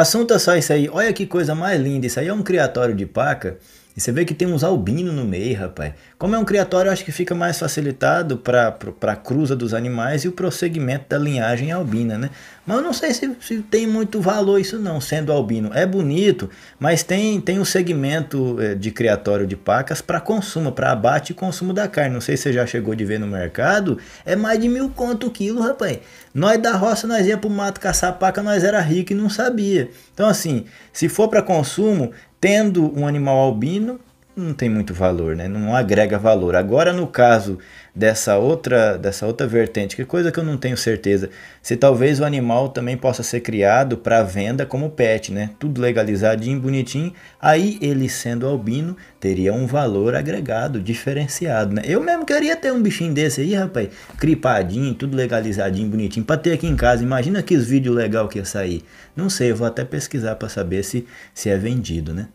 Assunta é só isso aí. Olha que coisa mais linda. Isso aí é um criatório de paca você vê que tem uns albino no meio, rapaz. Como é um criatório, acho que fica mais facilitado para a cruza dos animais e o prosseguimento da linhagem albina, né? Mas eu não sei se, se tem muito valor isso não, sendo albino. É bonito, mas tem, tem um segmento é, de criatório de pacas para consumo, para abate e consumo da carne. Não sei se você já chegou de ver no mercado, é mais de mil conto o quilo, rapaz. Nós da roça, nós ia o mato caçar paca, nós era rico e não sabia. Então assim, se for para consumo, tendo um animal albino, não tem muito valor, né? Não agrega valor. Agora, no caso dessa outra, dessa outra vertente, que é coisa que eu não tenho certeza, se talvez o animal também possa ser criado para venda como pet, né? Tudo legalizadinho, bonitinho. Aí ele sendo albino teria um valor agregado, diferenciado, né? Eu mesmo queria ter um bichinho desse aí, rapaz, cripadinho, tudo legalizadinho, bonitinho, para ter aqui em casa. Imagina que os vídeos legal que ia sair. Não sei, eu vou até pesquisar para saber se se é vendido, né?